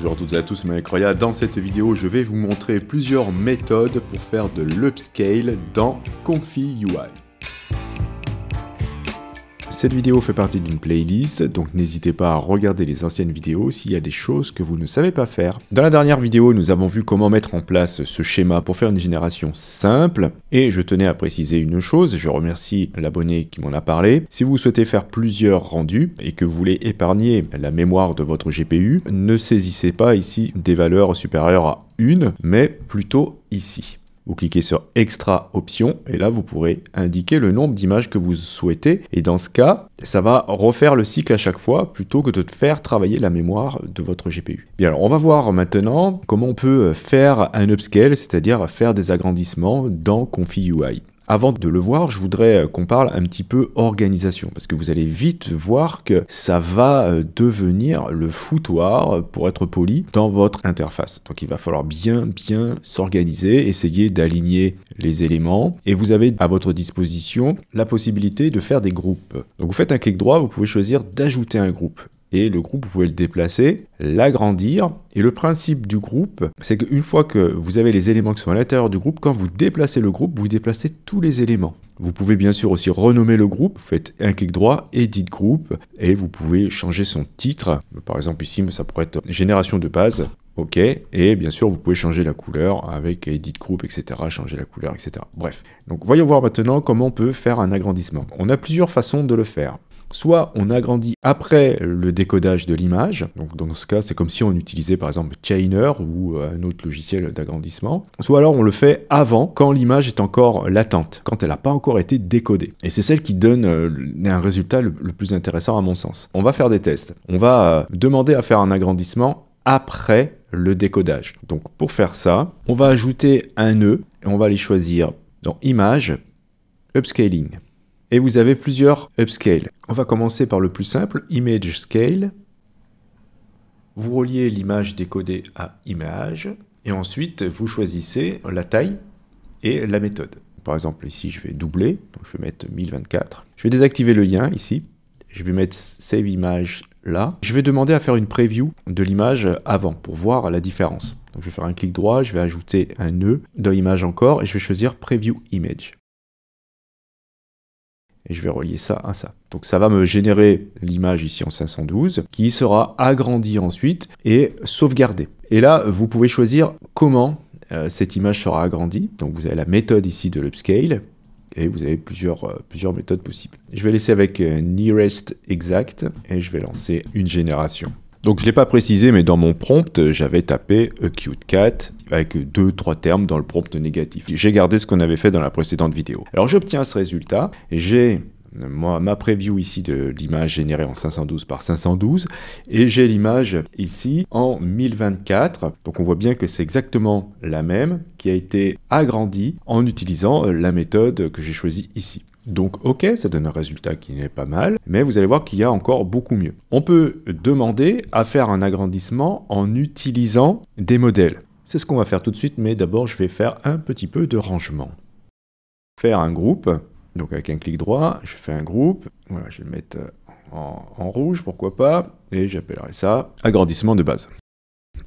Bonjour à toutes à tous, c'est Mike Dans cette vidéo, je vais vous montrer plusieurs méthodes pour faire de l'upscale dans UI. Cette vidéo fait partie d'une playlist, donc n'hésitez pas à regarder les anciennes vidéos s'il y a des choses que vous ne savez pas faire. Dans la dernière vidéo, nous avons vu comment mettre en place ce schéma pour faire une génération simple, et je tenais à préciser une chose, je remercie l'abonné qui m'en a parlé, si vous souhaitez faire plusieurs rendus et que vous voulez épargner la mémoire de votre GPU, ne saisissez pas ici des valeurs supérieures à une, mais plutôt ici. Vous cliquez sur Extra options et là vous pourrez indiquer le nombre d'images que vous souhaitez. Et dans ce cas, ça va refaire le cycle à chaque fois plutôt que de faire travailler la mémoire de votre GPU. Bien alors on va voir maintenant comment on peut faire un upscale, c'est-à-dire faire des agrandissements dans UI. Avant de le voir, je voudrais euh, qu'on parle un petit peu organisation, parce que vous allez vite voir que ça va euh, devenir le foutoir, pour être poli, dans votre interface. Donc il va falloir bien, bien s'organiser, essayer d'aligner les éléments, et vous avez à votre disposition la possibilité de faire des groupes. Donc vous faites un clic droit, vous pouvez choisir d'ajouter un groupe et le groupe, vous pouvez le déplacer, l'agrandir. Et le principe du groupe, c'est qu'une fois que vous avez les éléments qui sont à l'intérieur du groupe, quand vous déplacez le groupe, vous déplacez tous les éléments. Vous pouvez bien sûr aussi renommer le groupe, vous faites un clic droit, Edit Group, et vous pouvez changer son titre. Par exemple ici, ça pourrait être Génération de base. OK, et bien sûr, vous pouvez changer la couleur avec Edit Group, etc., changer la couleur, etc. Bref. Donc, voyons voir maintenant comment on peut faire un agrandissement. On a plusieurs façons de le faire. Soit on agrandit après le décodage de l'image, donc dans ce cas c'est comme si on utilisait par exemple Chainer ou euh, un autre logiciel d'agrandissement, soit alors on le fait avant, quand l'image est encore latente, quand elle n'a pas encore été décodée. Et c'est celle qui donne euh, un résultat le, plus intéressant à mon sens. On va faire des tests, on va euh, demander à faire un agrandissement après le décodage. Donc pour faire ça, on va ajouter un nœud et on va aller choisir dans Image, Upscaling. Et vous avez plusieurs upscales. On va commencer par le plus simple, image scale. Vous reliez l'image décodée à image et ensuite vous choisissez la taille et la méthode. Par exemple ici je vais doubler, donc je vais mettre 1024. Je vais désactiver le lien ici, je vais mettre save image là. Je vais demander à faire une preview de l'image avant pour voir la différence. Donc je vais faire un clic droit, je vais ajouter un nœud dans image encore et je vais choisir preview image et je vais relier ça à ça. Donc ça va me générer l'image ici en 512 qui sera agrandie ensuite et sauvegardée. Et là, vous pouvez choisir comment euh, cette image sera agrandie. Donc vous avez la méthode ici de l'upscale et vous avez plusieurs, euh, plusieurs méthodes possibles. Je vais laisser avec euh, nearest exact et je vais lancer une génération. Donc je ne l'ai pas précisé, mais dans mon prompt, euh, j'avais tapé a cute cat avec deux, trois termes dans le prompt négatif. J'ai gardé ce qu'on avait fait dans la précédente vidéo. Alors j'obtiens ce résultat, j'ai ma preview ici de l'image générée en 512 par 512 et j'ai l'image ici en 1024 donc on voit bien que c'est exactement la même qui a été agrandie en utilisant euh, la méthode que j'ai choisie ici donc ok, ça donne un résultat qui n'est pas mal, mais vous allez voir qu'il y a encore beaucoup mieux. On peut demander à faire un agrandissement en utilisant des modèles. C'est ce qu'on va faire tout de suite, mais d'abord je vais faire un petit peu de rangement. Faire un groupe, donc avec un clic droit, je fais un groupe, voilà, je vais le mettre en, en rouge, pourquoi pas, et j'appellerai ça agrandissement de base.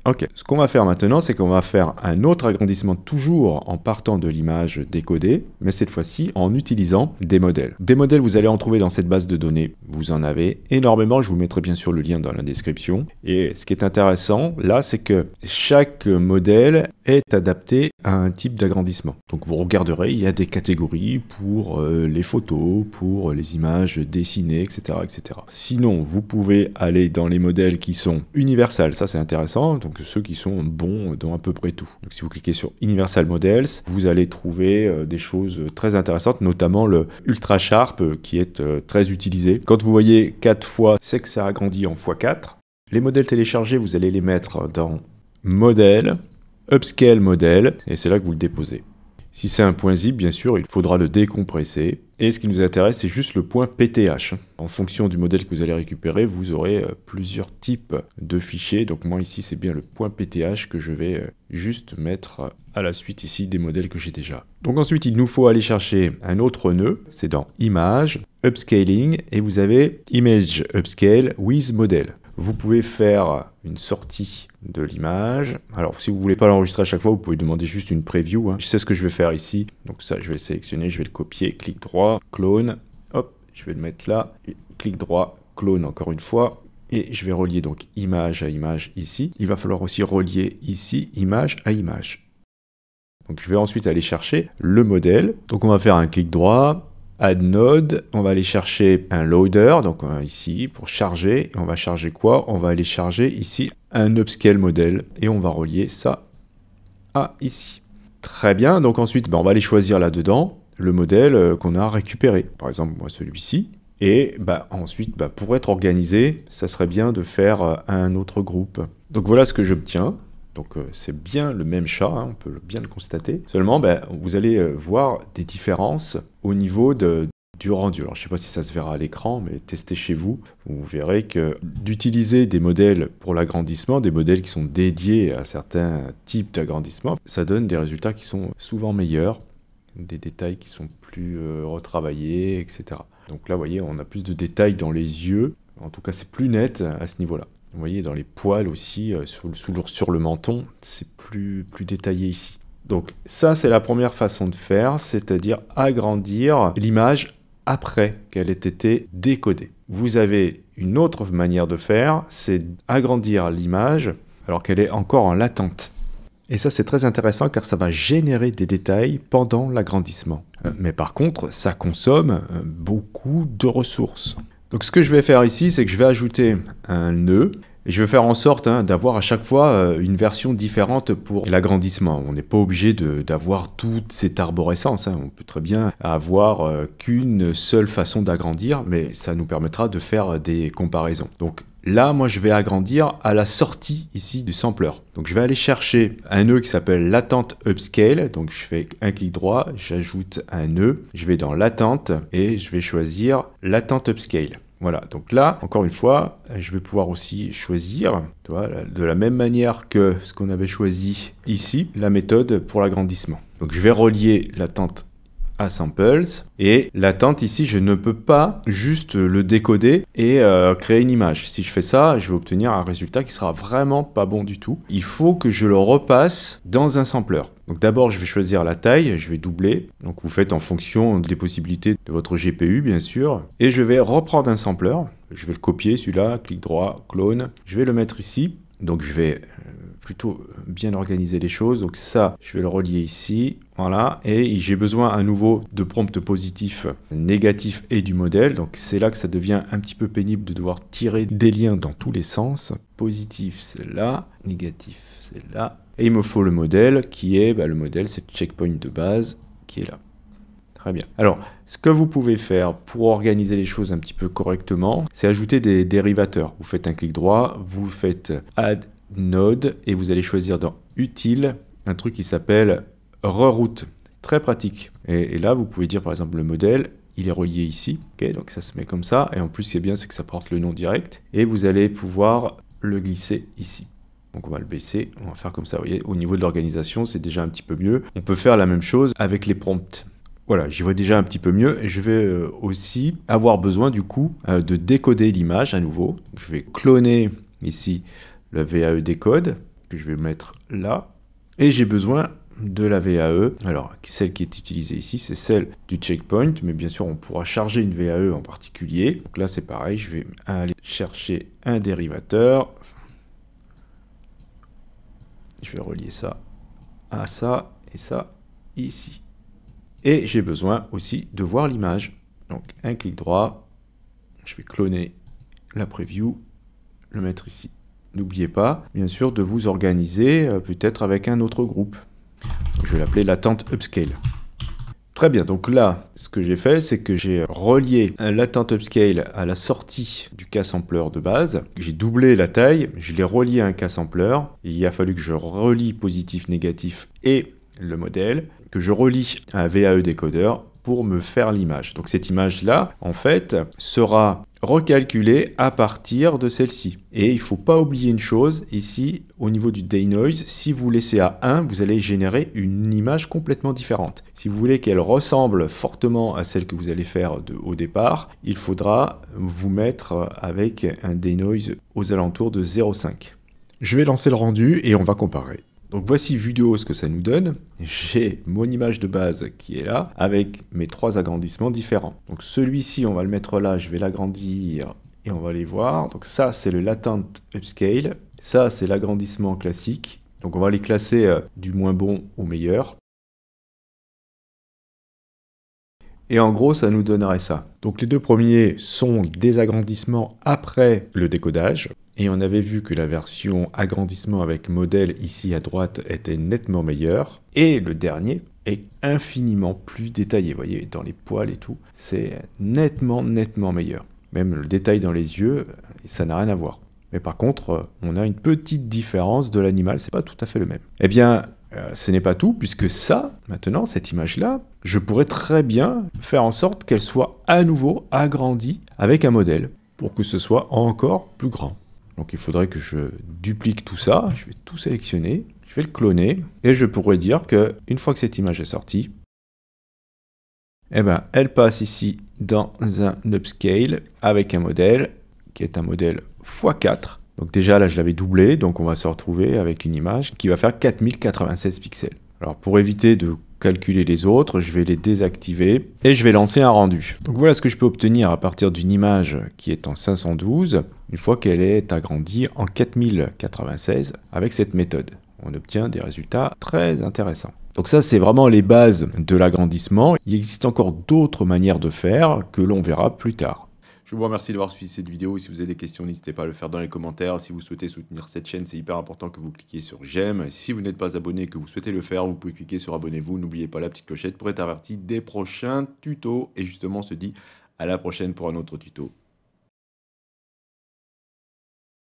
Ok. Ce qu'on va faire maintenant, c'est qu'on va faire un autre agrandissement toujours en partant de l'image décodée, mais cette fois-ci en utilisant des modèles. Des modèles, vous allez en trouver dans cette base de données. Vous en avez énormément. Je vous mettrai bien sûr le lien dans la description. Et ce qui est intéressant là, c'est que chaque modèle est adapté à un type d'agrandissement. Donc vous regarderez, il y a des catégories pour euh, les photos, pour euh, les images dessinées, etc., etc. Sinon, vous pouvez aller dans les modèles qui sont universels. Ça, c'est intéressant donc ceux qui sont bons dans à peu près tout. Donc si vous cliquez sur Universal Models, vous allez trouver euh, des choses très intéressantes, notamment le Ultra Sharp euh, qui est euh, très utilisé. Quand vous voyez 4 fois, c'est que ça a agrandit en x4. Les modèles téléchargés, vous allez les mettre dans Modèle, Upscale Modèle, et c'est là que vous le déposez. Si c'est un point zip, bien sûr, il faudra le décompresser et ce qui nous intéresse, c'est juste le point PTH. En fonction du modèle que vous allez récupérer, vous aurez euh, plusieurs types de fichiers. Donc moi ici, c'est bien le point PTH que je vais euh, juste mettre euh, à la suite ici des modèles que j'ai déjà. Donc ensuite, il nous faut aller chercher un autre nœud. C'est dans Image, Upscaling, et vous avez Image Upscale with Model. Vous pouvez faire une sortie de l'image. Alors, si vous voulez pas l'enregistrer à chaque fois, vous pouvez demander juste une preview. Hein. Je sais ce que je vais faire ici. Donc ça, je vais le sélectionner, je vais le copier, clic droit, clone. Hop, je vais le mettre là. clic droit, clone encore une fois. Et je vais relier donc image à image ici. Il va falloir aussi relier ici image à image. Donc je vais ensuite aller chercher le modèle. Donc on va faire un clic droit, add node, on va aller chercher un loader, donc euh, ici pour charger, on va charger quoi On va aller charger ici un upscale modèle et on va relier ça à ici. Très bien, donc ensuite ben, on va aller choisir là-dedans le modèle euh, qu'on a récupéré, par exemple moi celui-ci, et bah, ensuite ben, pour être organisé, ça serait bien de faire euh, un autre groupe. Donc voilà ce que j'obtiens, donc euh, c'est bien le même chat, hein, on peut bien le constater. Seulement, ben, vous allez euh, voir des différences au niveau du rendu. Alors je ne sais pas si ça se verra à l'écran, mais testez chez vous. Vous verrez que d'utiliser des modèles pour l'agrandissement, des modèles qui sont dédiés à certains types d'agrandissement, ça donne des résultats qui sont souvent meilleurs, des détails qui sont plus euh, retravaillés, etc. Donc là, vous voyez, on a plus de détails dans les yeux. En tout cas, c'est plus net à ce niveau-là. Vous voyez, dans les poils aussi, euh, sur le, sur le menton, c'est plus, plus détaillé ici. Donc ça, c'est la première façon de faire, c'est-à-dire agrandir l'image après qu'elle ait été décodée. Vous avez une autre manière de faire, c'est agrandir l'image alors qu'elle est encore en latente. Et ça, c'est très intéressant car ça va générer des détails pendant l'agrandissement. Euh, mais par contre, ça consomme euh, beaucoup de ressources. Donc ce que je vais faire ici, c'est que je vais ajouter un nœud et je vais faire en sorte hein, d'avoir à chaque fois euh, une version différente pour l'agrandissement. On n'est pas obligé d'avoir toute cette arborescence. Hein. On peut très bien avoir euh, qu'une seule façon d'agrandir, mais ça nous permettra de faire euh, des comparaisons. Donc Là, moi, je vais agrandir à la sortie ici du sampler. Donc, je vais aller chercher un nœud qui s'appelle l'attente upscale. Donc, je fais un clic droit, j'ajoute un nœud, je vais dans l'attente et je vais choisir l'attente upscale. Voilà, donc là, encore une fois, je vais pouvoir aussi choisir, de la même manière que ce qu'on avait choisi ici, la méthode pour l'agrandissement. Donc je vais relier l'attente samples. Et l'attente ici, je ne peux pas juste le décoder et euh, créer une image. Si je fais ça, je vais obtenir un résultat qui sera vraiment pas bon du tout. Il faut que je le repasse dans un sampler. Donc d'abord, je vais choisir la taille, je vais doubler. Donc vous faites en fonction des possibilités de votre GPU, bien sûr. Et je vais reprendre un sampler. Je vais le copier, celui-là, clic droit, clone. Je vais le mettre ici. Donc je vais euh, plutôt bien organiser les choses. Donc ça, je vais le relier ici là et j'ai besoin à nouveau de prompt positif, négatif et du modèle. Donc c'est là que ça devient un petit peu pénible de devoir tirer des liens dans tous les sens. Positif, c'est là, négatif, c'est là. Et il me faut le modèle qui est, bah, le modèle c'est le checkpoint de base qui est là. Très bien. Alors, ce que vous pouvez faire pour organiser les choses un petit peu correctement, c'est ajouter des dérivateurs. Vous faites un clic droit, vous faites Add Node et vous allez choisir dans Utile un truc qui s'appelle reroute. Très pratique. Et, là, vous pouvez dire par exemple le modèle, il est relié ici. Ok, donc ça se met comme ça. Et en plus, ce qui est bien, c'est que ça porte le nom direct. Et vous allez pouvoir le glisser ici. Donc on va le baisser, on va faire comme ça, voyez, au niveau de l'organisation, c'est déjà un petit peu mieux. On peut faire la même chose avec les prompts. Voilà, j'y vois déjà un petit peu mieux. Je vais euh, aussi avoir besoin du coup euh, de décoder l'image à nouveau. Je vais cloner ici le VAE décode, que je vais mettre là. Et j'ai besoin de la VAE. Alors, celle qui est utilisée ici, c'est celle du checkpoint, mais bien sûr, on pourra charger une VAE en particulier. Donc là, c'est pareil, je vais aller chercher un dérivateur. Je vais relier ça à ça et ça ici. Et j'ai besoin aussi de voir l'image. Donc, un clic droit, je vais cloner la preview, le mettre ici. N'oubliez pas, bien sûr, de vous organiser euh, peut-être avec un autre groupe. Je vais l'appeler l'attente upscale. Très bien, donc là, ce que j'ai fait, c'est que j'ai relié l'attente upscale à la sortie du cas ampleur de base. J'ai doublé la taille, je l'ai relié à un casse-ampleur. Il a fallu que je relie positif, négatif et le modèle, que je relie à un VAE décodeur pour me faire l'image. Donc cette image-là, en fait, sera recalculer à partir de celle-ci. Et il ne faut pas oublier une chose, ici au niveau du day noise, si vous laissez à 1, vous allez générer une image complètement différente. Si vous voulez qu'elle ressemble fortement à celle que vous allez faire de, au départ, il faudra vous mettre avec un day noise aux alentours de 0,5. Je vais lancer le rendu et on va comparer. Donc voici vidéo ce que ça nous donne. J'ai mon image de base qui est là, avec mes trois agrandissements différents. Donc celui-ci, on va le mettre là, je vais l'agrandir et on va les voir. Donc ça, c'est le latent upscale. Ça, c'est l'agrandissement classique. Donc on va les classer euh, du moins bon au meilleur. Et en gros, ça nous donnerait ça. Donc les deux premiers sont des agrandissements après le décodage et on avait vu que la version agrandissement avec modèle ici à droite était nettement meilleure. Et le dernier est infiniment plus détaillé, vous voyez, dans les poils et tout, c'est nettement, nettement meilleur. Même le détail dans les yeux, ça n'a rien à voir. Mais par contre, euh, on a une petite différence de l'animal, c'est pas tout à fait le même. Eh bien, euh, ce n'est pas tout, puisque ça, maintenant, cette image-là, je pourrais très bien faire en sorte qu'elle soit à nouveau agrandie avec un modèle, pour que ce soit encore plus grand. Donc il faudrait que je duplique tout ça, je vais tout sélectionner, je vais le cloner, et je pourrais dire que une fois que cette image est sortie, eh ben, elle passe ici dans un upscale avec un modèle qui est un modèle x4. Donc déjà là je l'avais doublé, donc on va se retrouver avec une image qui va faire 4096 pixels. Alors pour éviter de calculer les autres, je vais les désactiver et je vais lancer un rendu. Donc voilà ce que je peux obtenir à partir d'une image qui est en 512 une fois qu'elle est agrandie en 4096 avec cette méthode. On obtient des résultats très intéressants. Donc ça, c'est vraiment les bases de l'agrandissement. Il existe encore d'autres manières de faire que l'on verra plus tard. Je vous remercie d'avoir suivi cette vidéo. Si vous avez des questions, n'hésitez pas à le faire dans les commentaires. Si vous souhaitez soutenir cette chaîne, c'est hyper important que vous cliquiez sur j'aime. Si vous n'êtes pas abonné et que vous souhaitez le faire, vous pouvez cliquer sur abonnez-vous. N'oubliez pas la petite clochette pour être averti des prochains tutos. Et justement, on se dit à la prochaine pour un autre tuto.